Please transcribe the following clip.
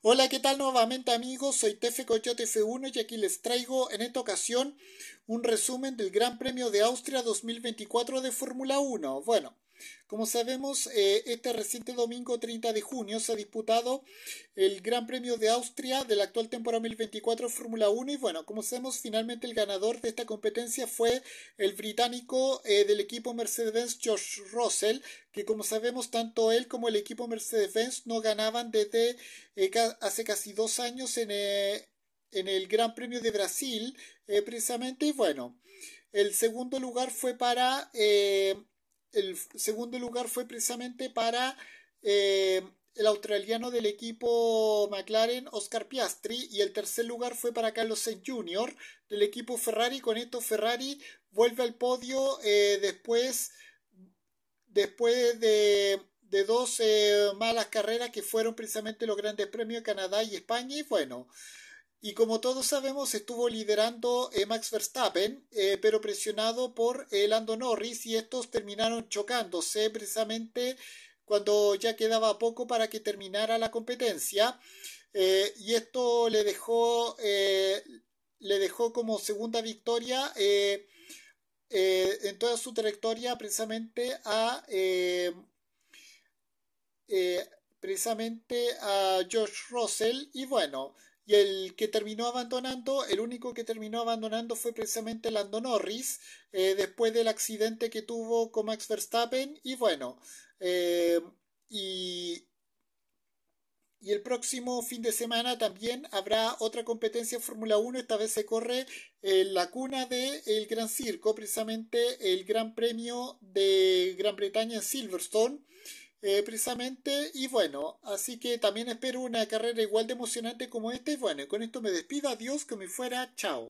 Hola, ¿qué tal nuevamente amigos? Soy Tefe F1 y aquí les traigo en esta ocasión un resumen del Gran Premio de Austria 2024 de Fórmula 1. Bueno, como sabemos, eh, este reciente domingo 30 de junio se ha disputado el Gran Premio de Austria de la actual temporada 2024 Fórmula 1 y bueno, como sabemos, finalmente el ganador de esta competencia fue el británico eh, del equipo Mercedes-Benz George Russell, que como sabemos, tanto él como el equipo Mercedes-Benz no ganaban desde eh, hace casi dos años en, el Gran Premio de Brasil, precisamente y bueno. El segundo lugar fue para el segundo lugar fue precisamente para eh, el australiano del equipo McLaren, Oscar Piastri, y el tercer lugar fue para Carlos Sainz Jr. del equipo Ferrari. Con esto Ferrari vuelve al podio eh, después, después de, dos eh, malas carreras que fueron precisamente los grandes premios de Canadá y España. Y bueno, y como todos sabemos, estuvo liderando eh, Max Verstappen, eh, pero presionado por eh, Lando Norris y estos terminaron chocándose precisamente cuando ya quedaba poco para que terminara la competencia. y esto le dejó, le dejó como segunda victoria en toda su trayectoria precisamente a, precisamente a George Russell. Y bueno, y el que terminó abandonando, el único que terminó abandonando fue precisamente Lando Norris, eh, después del accidente que tuvo con Max Verstappen, y bueno, eh, y, el próximo fin de semana también habrá otra competencia Fórmula 1. Esta vez se corre en eh, la cuna del el Gran Circo, precisamente el Gran Premio de Gran Bretaña en Silverstone. Eh, precisamente. Y bueno, así que también espero una carrera igual de emocionante como esta. Y bueno, con esto me despido. Adiós, que me fuera. Chao.